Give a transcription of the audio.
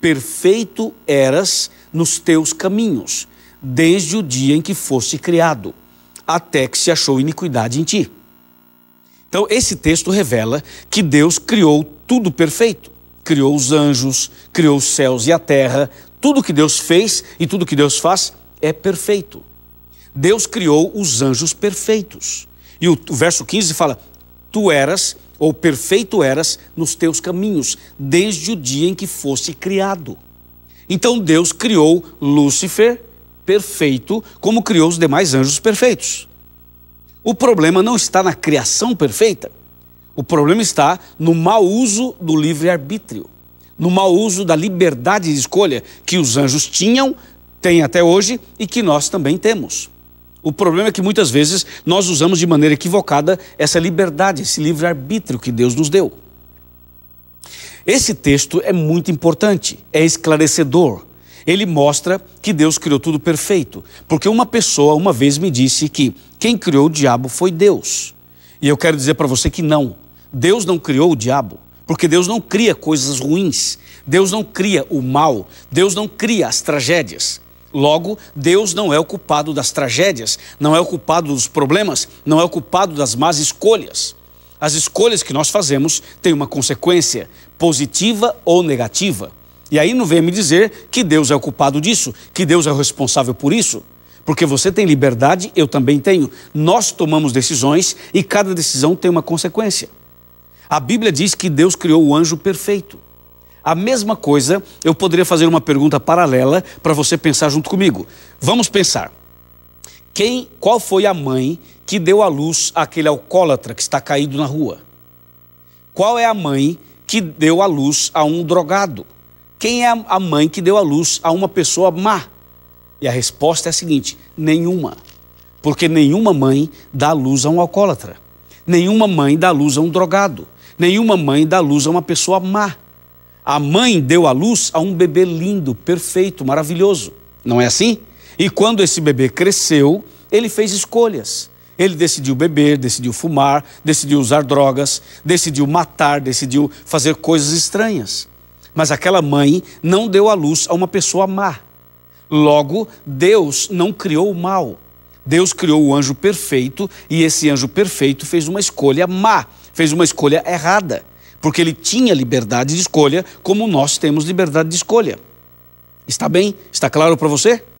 perfeito eras nos teus caminhos, desde o dia em que foste criado, até que se achou iniquidade em ti. Então, esse texto revela que Deus criou tudo perfeito. Criou os anjos, criou os céus e a terra. Tudo que Deus fez e tudo que Deus faz é perfeito. Deus criou os anjos perfeitos. E o verso 15 fala: Tu eras ou perfeito eras nos teus caminhos, desde o dia em que foste criado. Então Deus criou Lúcifer perfeito, como criou os demais anjos perfeitos. O problema não está na criação perfeita. O problema está no mau uso do livre-arbítrio, no mau uso da liberdade de escolha que os anjos tinham, têm até hoje e que nós também temos. O problema é que muitas vezes nós usamos de maneira equivocada essa liberdade, esse livre-arbítrio que Deus nos deu. Esse texto é muito importante, é esclarecedor. Ele mostra que Deus criou tudo perfeito, porque uma pessoa uma vez me disse que quem criou o diabo foi Deus. E eu quero dizer para você que não. Deus não criou o diabo, porque Deus não cria coisas ruins. Deus não cria o mal, Deus não cria as tragédias. Logo, Deus não é o culpado das tragédias, não é o culpado dos problemas, não é o culpado das más escolhas. As escolhas que nós fazemos têm uma consequência, positiva ou negativa. E aí não vem me dizer que Deus é o culpado disso, que Deus é o responsável por isso. Porque você tem liberdade, eu também tenho. Nós tomamos decisões e cada decisão tem uma consequência. A Bíblia diz que Deus criou o anjo perfeito. A mesma coisa, eu poderia fazer uma pergunta paralela para você pensar junto comigo. Vamos pensar. Quem, qual foi a mãe que deu à luz aquele alcoólatra que está caído na rua? Qual é a mãe que deu à luz a um drogado? Quem é a mãe que deu à luz a uma pessoa má? E a resposta é a seguinte: nenhuma. Porque nenhuma mãe dá luz a um alcoólatra. Nenhuma mãe dá luz a um drogado. Nenhuma mãe dá luz a uma pessoa má. A mãe deu à luz a um bebê lindo, perfeito, maravilhoso. Não é assim? E quando esse bebê cresceu, ele fez escolhas. Ele decidiu beber, decidiu fumar, decidiu usar drogas, decidiu matar, decidiu fazer coisas estranhas. Mas aquela mãe não deu à luz a uma pessoa má. Logo, Deus não criou o mal. Deus criou o anjo perfeito e esse anjo perfeito fez uma escolha má, fez uma escolha errada porque ele tinha liberdade de escolha, como nós temos liberdade de escolha. Está bem? Está claro para você?